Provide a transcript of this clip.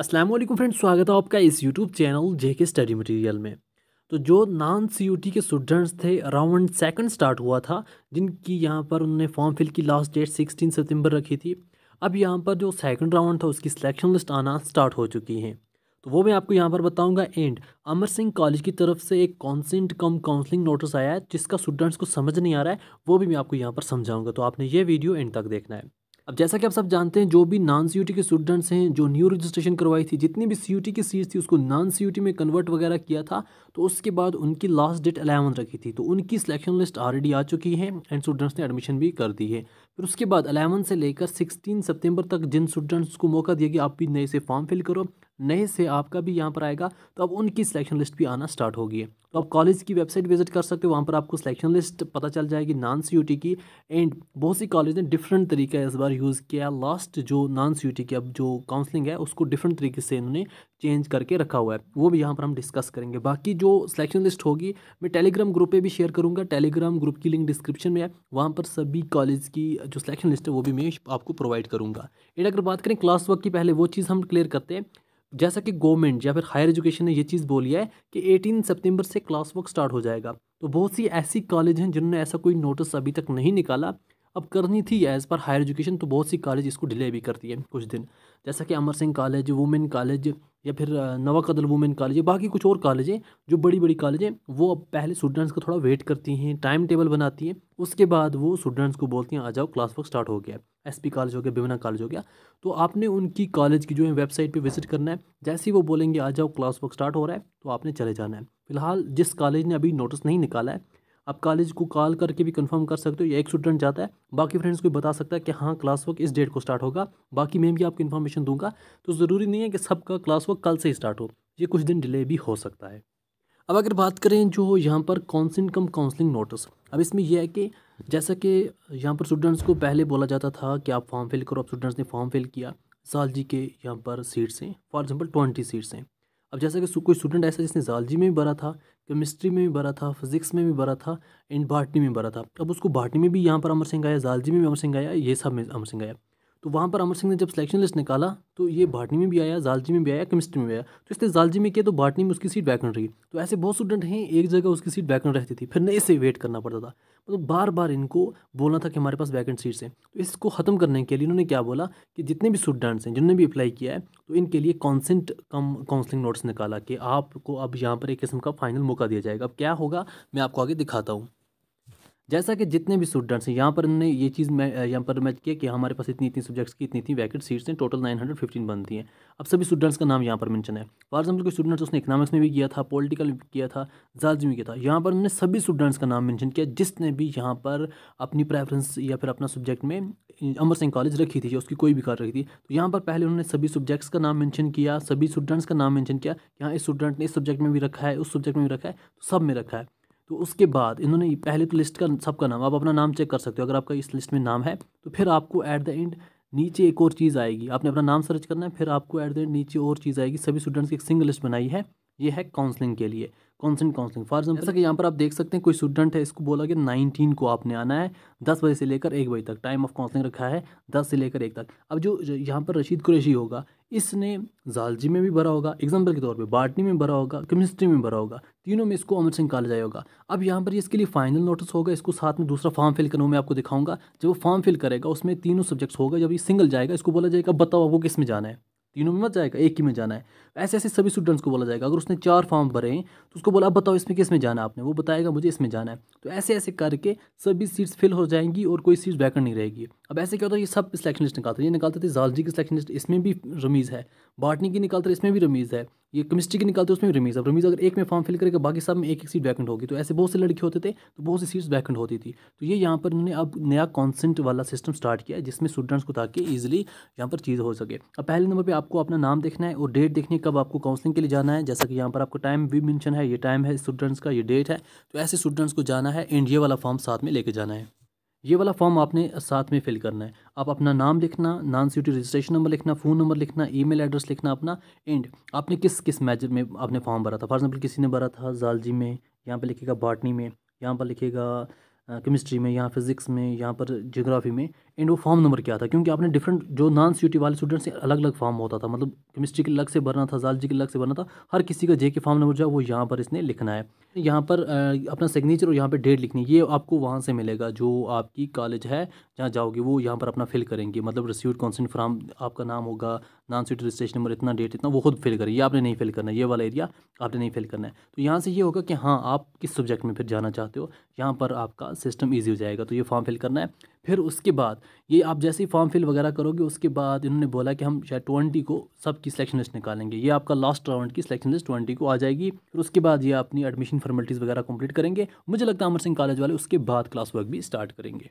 Aslam friends स्वागत है आपका इस यूट्यूब चैनल जे के स्टडी मटेरियल में तो जो नॉन सी के स्टूडेंट्स थे राउंड सेकंड स्टार्ट हुआ था जिनकी यहाँ पर उन्होंने फॉर्म फिल की लास्ट डेट 16 सितंबर रखी थी अब यहाँ पर जो सेकंड राउंड था उसकी सिलेक्शन लिस्ट आना स्टार्ट हो चुकी है तो वो मैं आपको यहाँ पर बताऊँगा एंड अमर सिंह कॉलेज की तरफ से एक कॉन्सेंट कम काउंसलिंग नोटिस आया है जिसका स्टूडेंट्स को समझ नहीं आ रहा है वो भी मैं आपको यहाँ पर समझाऊँगा तो आपने ये वीडियो एंड तक देखना है अब जैसा कि आप सब जानते हैं जो भी नॉन सी के स्टूडेंट्स हैं जो न्यू रजिस्ट्रेशन करवाई थी जितनी भी सी की सीट थी उसको नॉन सी में कन्वर्ट वगैरह किया था तो उसके बाद उनकी लास्ट डेट अलेवन रखी थी तो उनकी सिलेक्शन लिस्ट ऑलरेडी आ चुकी है एंड स्टूडेंट्स ने एडमिशन भी कर दी है फिर उसके बाद अलेवन से लेकर सिक्सटीन सितंबर तक जिन स्टूडेंट्स को मौका दिया गया आप भी नए से फॉर्म फिल करो नए से आपका भी यहाँ पर आएगा तो अब उनकी सिलेक्शन लिस्ट भी आना स्टार्ट होगी तो आप कॉलेज की वेबसाइट विजिट कर सकते हो वहाँ पर आपको सिलेक्शन लिस्ट पता चल जाएगी नॉन सी की एंड बहुत सी कॉलेज ने डिफरेंट तरीका इस बार यूज़ किया लास्ट जो नॉन सी की अब जो काउंसलिंग है उसको डिफरेंट तरीके से इन्होंने चेंज करके रखा हुआ है वो भी यहाँ पर हम डिस्कस करेंगे बाकी जो सिलेक्शन लिस्ट होगी मैं टेलीग्राम ग्रुप पर भी शेयर करूँगा टेलीग्राम ग्रुप की लिंक डिस्क्रिप्शन में है वहाँ पर सभी कॉलेज की जो सिलेक्शन लिस्ट है वो भी मैं आपको प्रोवाइड करूँगा एंड अगर बात करें क्लास वर्क की पहले वो चीज़ हम क्लियर करते हैं जैसा कि गवर्नमेंट या फिर हायर एजुकेशन ने ये चीज़ बोली है कि 18 सितंबर से क्लास वर्क स्टार्ट हो जाएगा तो बहुत सी ऐसी कॉलेज हैं जिन्होंने ऐसा कोई नोटिस अभी तक नहीं निकाला अब करनी थी एज़ पर हायर एजुकेशन तो बहुत सी कॉलेज इसको डिले भी करती है कुछ दिन जैसा कि Amar Singh college women college या फिर नवा कदल वुमेन कॉलेज बाकी कुछ और कॉलेज हैं जो बड़ी बड़ी कॉलेज हैं वो अब पहले स्टूडेंट्स का थोड़ा वेट करती हैं टाइम टेबल बनाती हैं उसके बाद वो स्टूडेंट्स को बोलती हैं आ जाओ क्लास वर्क स्टार्ट हो गया एस पी कॉलेज हो गया बिमना कॉलेज हो गया तो आपने उनकी कॉलेज की जो है वेबसाइट पर विजिट करना है जैसे ही वो बोलेंगे आ जाओ क्लास वर्क स्टार्ट हो रहा है तो आपने चले जाना है फिलहाल जिस कॉलेज ने अभी नोटिस नहीं निकाला है आप कॉलेज को कॉल करके भी कंफर्म कर सकते हो या एक स्टूडेंट जाता है बाकी फ्रेंड्स को भी बता सकता है कि हाँ क्लास वर्क इस डेट को स्टार्ट होगा बाकी मैं भी आपको इन्फॉर्मेशन दूंगा तो ज़रूरी नहीं है कि सबका क्लास वर्क कल से स्टार्ट हो ये कुछ दिन डिले भी हो सकता है अब अगर बात करें जो यहाँ पर कॉन्सेंट कम काउंसलिंग नोटिस अब इसमें यह है कि जैसा कि यहाँ पर स्टूडेंट्स को पहले बोला जाता था कि आप फॉर्म फिल करो आप स्टूडेंट्स ने फॉर्म फिल किया साल जी के यहाँ पर सीट्स हैं फॉर एग्जाम्पल ट्वेंटी सीट्स हैं अब जैसा कि कोई स्टूडेंट ऐसा जिसने जालजी में भी भरा था केमिस्ट्री में भी भरा था फिजिक्स में भी भरा था एंड बाटनी में भरा था अब उसको बाटनी में भी यहाँ पर अमर सिंह आया जालजी में भी अमर सिंह आया ये सब में अमर सिंह आया तो वहाँ पर अमर सिंह ने जब सिलेक्शन लिस्ट निकाला तो ये भाटनी में भी आया जालजी में भी आया केमिस्ट्री में भी आया तो इसलिए जालजी में किया तो भाटनी में उसकी सीट वैकेंट रही तो ऐसे बहुत स्टूडेंट हैं एक जगह उसकी सीट वैकेंट रहती थी फिर नए से वेट करना पड़ता था मतलब तो बार बार इनको बोलना था कि हमारे पास वैकेंट सीट्स हैं तो इसको ख़त्म करने के लिए इन्होंने क्या बोला कि जितने भी स्टूडेंट्स हैं जिन्होंने भी अप्लाई किया है तो इनके लिए कॉन्सेंट कम काउंसलिंग नोट्स निकाला कि आपको अब यहाँ पर एक किस्म का फाइनल मौका दिया जाएगा अब क्या होगा मैं आपको आगे दिखाता हूँ जैसा कि जितने भी स्टूडेंट्स हैं यहाँ पर उन्होंने ये चीज़ मैं यहाँ पर मैच किया कि हमारे पास इतनी इतनी सब्जेक्ट्स की इतनी इतनी वैकेट सीट्स हैं टोटल नाइन हंड्रेड फिफ्टीन बनती हैं अब सभी स्टूडेंट्स का नाम यहाँ पर मेंशन है फॉर एग्जाम्पल कोई स्टूडेंट्स उसने इकनॉमिक्स में भी किया था पोलिटिकल किया था जालजी किया था यहाँ पर उन्होंने सभी स्टूडेंट्स का नाम मैंशन किया जिसने भी यहाँ पर अपनी प्रेफरेंस या फिर अपना सब्जेक्ट में अमर सिंह कॉलेज रखी थी या उसकी कोई भी कार रखी थी तो यहाँ पर पहले उन्होंने सभी सब्जेक्ट्स का नाम मैंशन किया सभी स्टूडेंट्स का नाम मैंशन किया यहाँ इस स्टूडेंट ने इस सब्जेक्ट में भी रखा है उस सब्जेक्ट में भी रखा है तो सब में रखा है तो उसके बाद इन्होंने पहले तो लिस्ट का सबका नाम आप अपना नाम चेक कर सकते हो अगर आपका इस लिस्ट में नाम है तो फिर आपको ऐट द एंड नीचे एक और चीज़ आएगी आपने अपना नाम सर्च करना है फिर आपको ऐट द एंड नीचे और चीज़ आएगी सभी स्टूडेंट्स की एक सिंगल लिस्ट बनाई है ये है काउंसलिंग के लिए कॉन्सेंट काउंसलिंग फॉर एग्जाम्पल जैसा कि यहाँ पर आप देख सकते हैं कोई स्टूडेंट है इसको बोला कि नाइनटीन को आपने आना है दस बजे से लेकर एक बजे तक टाइम ऑफ काउंसलिंग रखा है दस से लेकर एक तक अब जो यहाँ पर रशीद कुरेशी होगा इसने जालजी में भी भरा होगा एग्जाम्पल के तौर पे बाटनी में भरा होगा केमिस्ट्री में भरा होगा तीनों में इसको अमर सिंह कॉलेज आया होगा अब यहाँ पर इसके लिए फाइनल नोटिस होगा इसको साथ में दूसरा फॉर्म फिल करना मैं आपको दिखाऊंगा जब वो फॉर्म फिल करेगा उसमें तीनों सब्जेक्ट्स होगा जब ये सिंगल जाएगा इसको बोला जाएगा बताओ आपको किस में जाना है तीनों में मत जाएगा एक ही में जाना है ऐसे ऐसे सभी स्टूडेंट्स को बोला जाएगा अगर उसने चार फॉर्म भरे हैं तो उसको बोला अब बताओ इसमें किस में जाना आपने वो बताएगा मुझे इसमें जाना है तो ऐसे ऐसे करके सभी सीट्स फिल हो जाएंगी और कोई सीट बैकर नहीं रहेगी अब ऐसे क्या होता है ये सब सिलेक्शन लिस्ट निकालते हैं ये निकालते थे जालजी की सिलेक्शन लिस्ट इसमें भी रमीज़ है बाटनी की निकालते इसमें भी रमीज़ है ये केमिस्ट्री की निकालते हैं उसमें रिमीज अब रिमीज अगर एक में फॉर्म फिल करके बाकी सब में एक एक सीट वैकेंट होगी तो ऐसे बहुत से लड़के होते थे तो बहुत सी सीट्स वैकेंट होती थी तो ये यहाँ पर उन्होंने अब नया कॉन्सेंट वाला सिस्टम स्टार्ट किया जिसमें स्टूडेंट्स को ताकि ईजिली यहाँ पर चीज़ हो सके अब पहले नंबर पर आपको अपना नाम देखना है और डेट देखनी है कब आपको काउंसलिंग के लिए जाना है जैसा कि यहाँ पर आपको टाइम भी मैंशन है ये टाइम है स्टूडेंट्स का ये डेट है तो ऐसे स्टूडेंट्स को जाना है एंड ये वाला फॉर्म साथ में लेके जाना है ये वाला फॉर्म आपने साथ में फिल करना है आप अपना नाम लिखना नॉन सिटी रजिस्ट्रेशन नंबर लिखना फ़ोन नंबर लिखना ईमेल एड्रेस लिखना अपना एंड आपने किस किस मैच में आपने फॉर्म भरा था फॉर एग्जाम्पल किसी ने भरा था जालजी में यहाँ पर लिखेगा बाटनी में यहाँ पर लिखेगा केमिस्ट्री में या फिज़िक्स में यहाँ पर जोग्राफी में एंड वो फॉर्म नंबर क्या था क्योंकि आपने डिफरेंट जो नॉन सी वाले स्टूडेंट से अलग अलग फॉर्म होता था मतलब केमिस्ट्री के अलग से भरना था जालजी के अलग से भरना था हर किसी का जे के फॉर्म नंबर जो है वो यहाँ पर इसने लिखना है यहाँ पर अपना सिग्नेचर और यहाँ पर डेट लिखनी ये आपको वहाँ से मिलेगा जो आपकी कॉलेज है जहाँ जाओगे वो यहाँ पर अपना फिल करेंगे मतलब रिसीव कॉन्सेंट फॉर्म आपका नाम होगा नॉन सी रजिस्ट्रेशन नंबर इतना डेट इतना वो खुद फिल करें ये आपने नहीं फिल करना ये वाला एरिया आपने नहीं फिल करना है तो यहाँ से ये होगा कि हाँ आप किस सब्जेक्ट में फिर जाना चाहते हो यहाँ पर आपका सिस्टम ईजी हो जाएगा तो ये फॉर्म फिल करना है फिर उसके बाद ये आप जैसे ही फॉर्म फिल वगैरह करोगे उसके बाद इन्होंने बोला कि हम शायद ट्वेंटी को सबकी सिलेक्शन लिस्ट निकालेंगे ये आपका लास्ट राउंड की सिलेक्शन लिस्ट ट्वेंटी को आ जाएगी फिर उसके बाद ये अपनी एडमिशन फॉर्मेलिटीज़ वगैरह कंप्लीट करेंगे मुझे लगता है अमर सिंह कॉलेज वाले उसके बाद क्लास वर्क भी स्टार्ट करेंगे